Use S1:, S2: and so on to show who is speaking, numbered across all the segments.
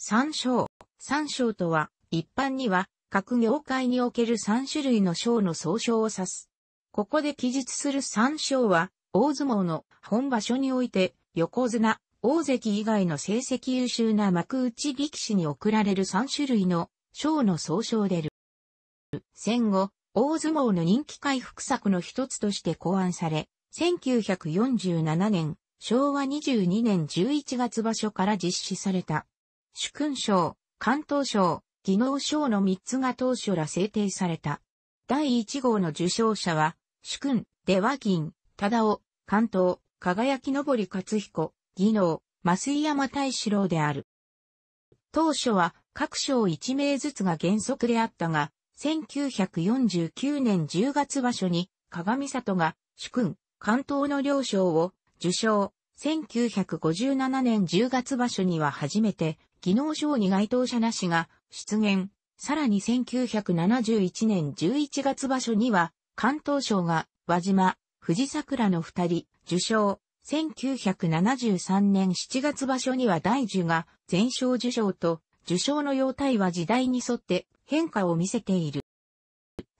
S1: 三章。三章とは、一般には、各業界における三種類の章の総称を指す。ここで記述する三章は、大相撲の本場所において、横綱、大関以外の成績優秀な幕内力士に贈られる三種類の章の総称でる。戦後、大相撲の人気回復策の一つとして考案され、1947年、昭和22年11月場所から実施された。主君賞、関東賞、技能賞の3つが当初ら制定された。第1号の受賞者は、主君、出羽銀、忠夫、関東、輝きのぼり勝彦、技能、増井山大志郎である。当初は各賞1名ずつが原則であったが、1949年10月場所に、鏡里が、主君、関東の両賞を受賞。1957年10月場所には初めて、技能賞に該当者なしが出現。さらに1971年11月場所には、関東賞が和島、藤桜の二人、受賞。1973年7月場所には大樹が全賞受賞と、受賞の様態は時代に沿って変化を見せている。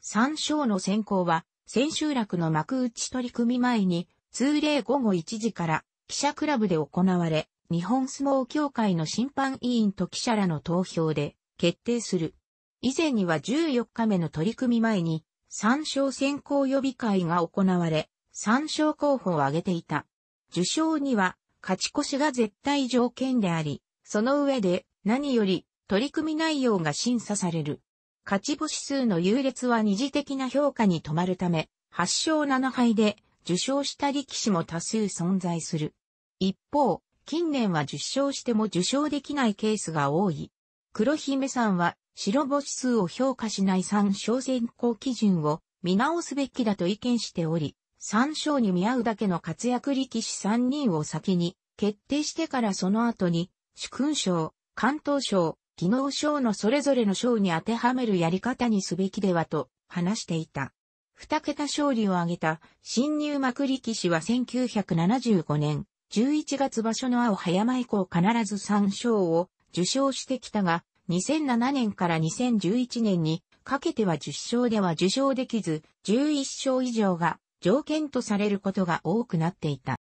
S1: 3賞の選考は、千秋楽の幕内取り組み前に、通例午後1時から記者クラブで行われ、日本相撲協会の審判委員と記者らの投票で決定する。以前には14日目の取り組み前に、参照選考予備会が行われ、参照候補を挙げていた。受賞には、勝ち越しが絶対条件であり、その上で、何より、取り組み内容が審査される。勝ち星数の優劣は二次的な評価に止まるため、8勝7敗で、受賞した力士も多数存在する。一方、近年は受賞しても受賞できないケースが多い。黒姫さんは白星数を評価しない参照選考基準を見直すべきだと意見しており、参照に見合うだけの活躍力士3人を先に決定してからその後に主勲賞、関東賞、技能賞のそれぞれの賞に当てはめるやり方にすべきではと話していた。二桁勝利を挙げた新入幕力士は1975年、11月場所の青葉山以降必ず3勝を受賞してきたが、2007年から2011年にかけては10賞では受賞できず、11勝以上が条件とされることが多くなっていた。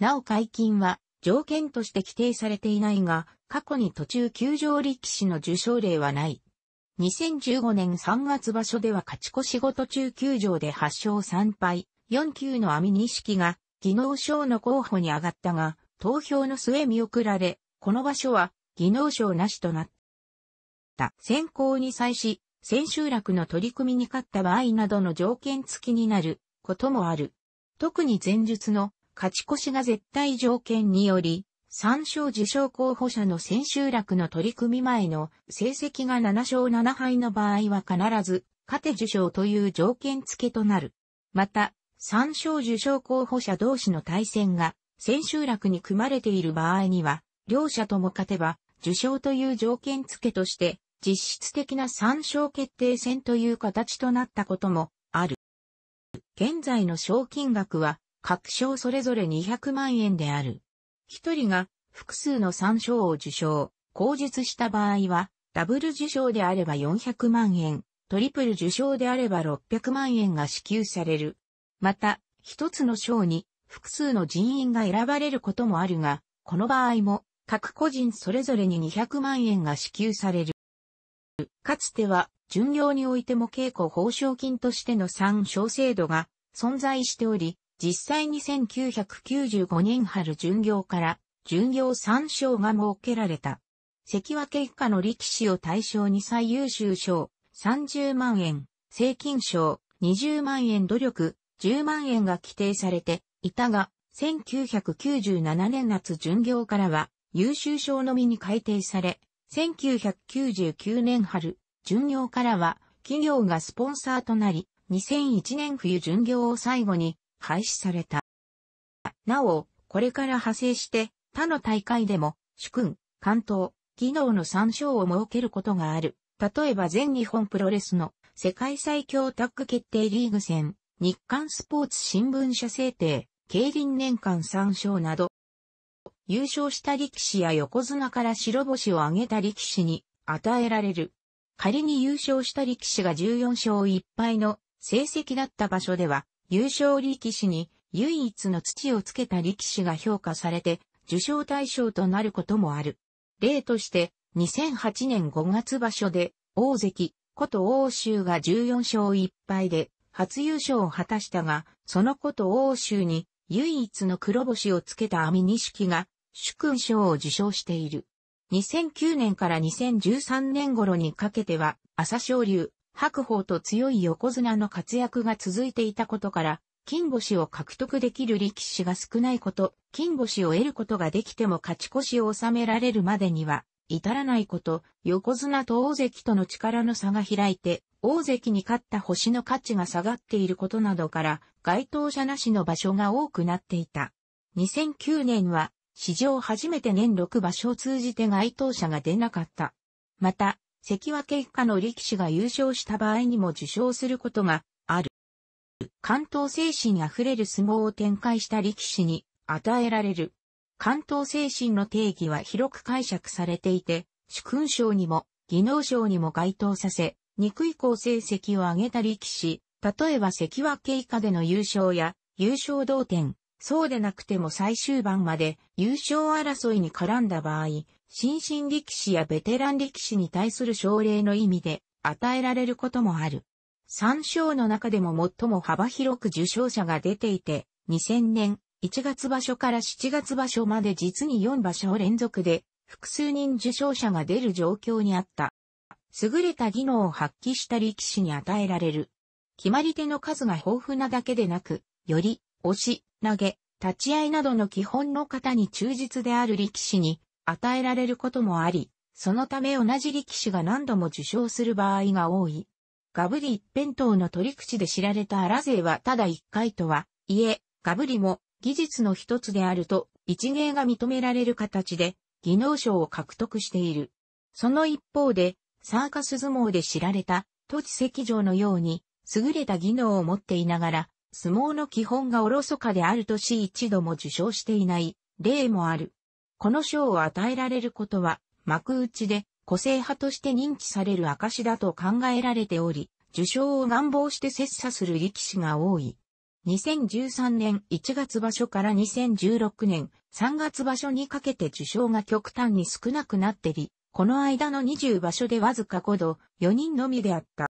S1: なお解禁は条件として規定されていないが、過去に途中休場力士の受賞例はない。2015年3月場所では勝ち越し後途中休場で8勝3敗、4級の網錦が技能賞の候補に上がったが、投票の末見送られ、この場所は技能賞なしとなった。選考に際し、千秋楽の取り組みに勝った場合などの条件付きになることもある。特に前述の勝ち越しが絶対条件により、三照受賞候補者の千秋楽の取り組み前の成績が7勝7敗の場合は必ず、勝て受賞という条件付けとなる。また、参照受賞候補者同士の対戦が千秋楽に組まれている場合には、両者とも勝てば、受賞という条件付けとして、実質的な参照決定戦という形となったこともある。現在の賞金額は、各賞それぞれ200万円である。一人が複数の参照を受賞、口述した場合は、ダブル受賞であれば400万円、トリプル受賞であれば600万円が支給される。また、一つの賞に複数の人員が選ばれることもあるが、この場合も各個人それぞれに200万円が支給される。かつては、巡業においても稽古報奨金としての参照制度が存在しており、実際に1995年春巡業から巡業参照が設けられた。関脇以下の力士を対象に最優秀賞30万円、正金賞20万円努力10万円が規定されていたが、1997年夏巡業からは優秀賞のみに改定され、1999年春、巡業からは企業がスポンサーとなり、2001年冬巡業を最後に廃止された。なお、これから派生して他の大会でも主君、関東、技能の参照を設けることがある。例えば全日本プロレスの世界最強タッグ決定リーグ戦、日刊スポーツ新聞社制定、競輪年間参照など、優勝した力士や横綱から白星を挙げた力士に与えられる。仮に優勝した力士が14勝1敗の成績だった場所では、優勝力士に唯一の土をつけた力士が評価されて、受賞対象となることもある。例として、2008年5月場所で、大関、こと欧州が14勝1敗で、初優勝を果たしたが、そのこと欧州に唯一の黒星をつけた網錦が、主勲賞を受賞している。2009年から2013年頃にかけては、朝青龍、白鵬と強い横綱の活躍が続いていたことから、金星を獲得できる力士が少ないこと、金星を得ることができても勝ち越しを収められるまでには、至らないこと、横綱と大関との力の差が開いて、大関に勝った星の価値が下がっていることなどから、該当者なしの場所が多くなっていた。2009年は、史上初めて年6場所を通じて該当者が出なかった。また、関脇以下の力士が優勝した場合にも受賞することがある。関東精神あふれる相撲を展開した力士に与えられる関東精神の定義は広く解釈されていて、主勲賞にも、技能賞にも該当させ、憎い好成績を上げた力士、例えば関脇以下での優勝や、優勝同点、そうでなくても最終盤まで優勝争いに絡んだ場合、新進力士やベテラン力士に対する奨励の意味で与えられることもある。三賞の中でも最も幅広く受賞者が出ていて、2000年1月場所から7月場所まで実に4場所連続で複数人受賞者が出る状況にあった。優れた技能を発揮した力士に与えられる。決まり手の数が豊富なだけでなく、より、押し、投げ、立ち合いなどの基本の方に忠実である力士に与えられることもあり、そのため同じ力士が何度も受賞する場合が多い。ガブリ一辺倒の取り口で知られたアラ勢はただ一回とは、いえ、ガブリも技術の一つであると一芸が認められる形で技能賞を獲得している。その一方でサーカス相撲で知られた土地石城のように優れた技能を持っていながら相撲の基本がおろそかであるとし一度も受賞していない例もある。この賞を与えられることは幕内で個性派として認知される証だと考えられており、受賞を願望して切磋する力士が多い。2013年1月場所から2016年3月場所にかけて受賞が極端に少なくなってり、この間の20場所でわずか5度、4人のみであった。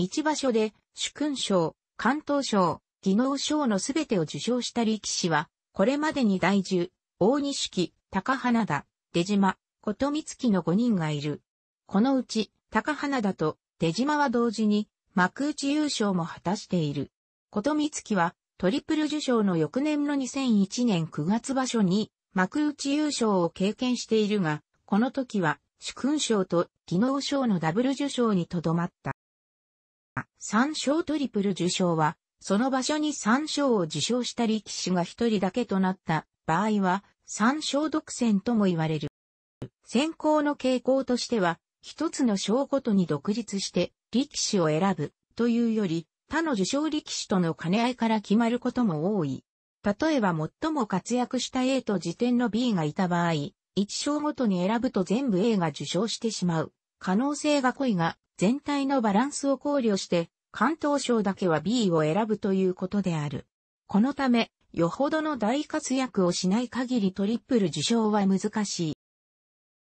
S1: 1場所で、主勲賞、関東賞、技能賞のすべてを受賞した力士は、これまでに大樹、大西木、高花田、出島、琴光月の5人がいる。このうち、高花田と出島は同時に幕内優勝も果たしている。ことみつきは、トリプル受賞の翌年の2001年9月場所に、幕内優勝を経験しているが、この時は、主勲賞と技能賞のダブル受賞にとどまった。三賞トリプル受賞は、その場所に三賞を受賞した力士が一人だけとなった場合は、三賞独占とも言われる。選考の傾向としては、一つの賞ごとに独立して力士を選ぶというより、他の受賞力士との兼ね合いから決まることも多い。例えば最も活躍した A と時点の B がいた場合、1賞ごとに選ぶと全部 A が受賞してしまう。可能性が濃いが、全体のバランスを考慮して、関東賞だけは B を選ぶということである。このため、よほどの大活躍をしない限りトリプル受賞は難し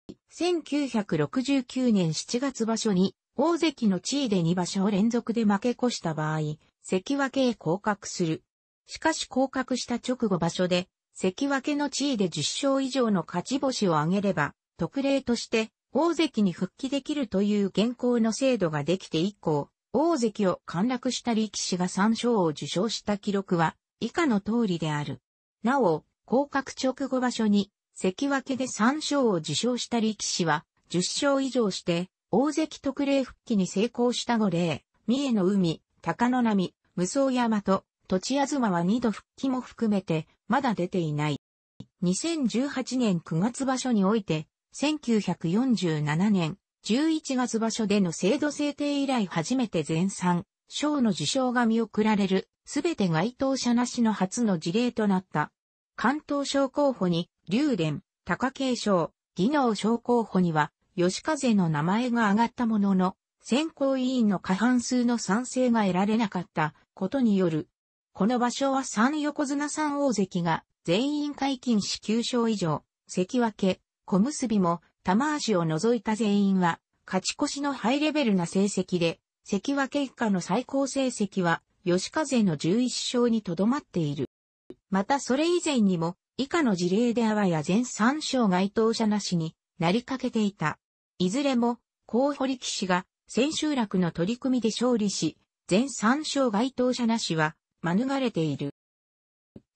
S1: い。1969年7月場所に大関の地位で2場所連続で負け越した場合、関脇へ降格する。しかし降格した直後場所で、関脇の地位で10勝以上の勝ち星を挙げれば、特例として、大関に復帰できるという現行の制度ができて以降、大関を陥落した力士が3勝を受賞した記録は、以下の通りである。なお、降格直後場所に、関脇で3勝を受賞した力士は、10勝以上して、大関特例復帰に成功した五例、三重の海、高野波、無双山と、土地あずまは二度復帰も含めて、まだ出ていない。2018年9月場所において、1947年11月場所での制度制定以来初めて全3、賞の受賞が見送られる、すべて該当者なしの初の事例となった。関東賞候補に、竜連、高慶賞、技能賞候補には、吉風の名前が挙がったものの、選考委員の過半数の賛成が得られなかったことによる。この場所は3横綱3大関が全員解禁し9勝以上、関脇、小結も玉足を除いた全員は勝ち越しのハイレベルな成績で、関脇以下の最高成績は吉風の11勝にとどまっている。またそれ以前にも以下の事例であわや全3勝該当者なしになりかけていた。いずれも、候補力士が千秋楽の取り組みで勝利し、全3勝該当者なしは免れている。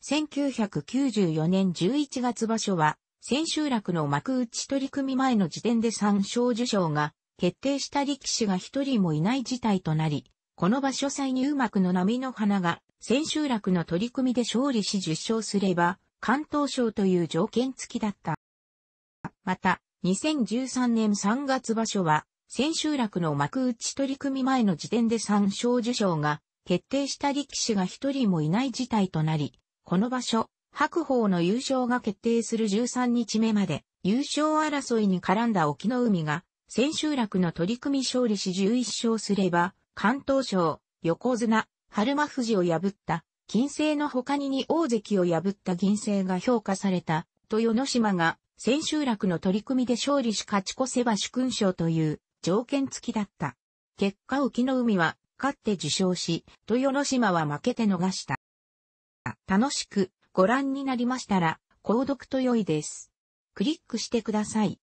S1: 1994年11月場所は、千秋楽の幕内取り組み前の時点で3勝受賞が決定した力士が一人もいない事態となり、この場所再入幕の波の花が千秋楽の取り組みで勝利し10勝すれば、関東賞という条件付きだった。また、2013年3月場所は、千秋楽の幕内取組前の時点で参照受賞が決定した力士が一人もいない事態となり、この場所、白鵬の優勝が決定する13日目まで、優勝争いに絡んだ沖の海が、千秋楽の取組勝利し11勝すれば、関東省、横綱、春間富士を破った、金星の他に2大関を破った銀星が評価された、と与島が千秋楽の取り組みで勝利し勝ち越せば主勲賞という条件付きだった。結果浮の海は勝って受賞し、豊ノ島は負けて逃した。楽しくご覧になりましたら、購読と良いです。クリックしてください。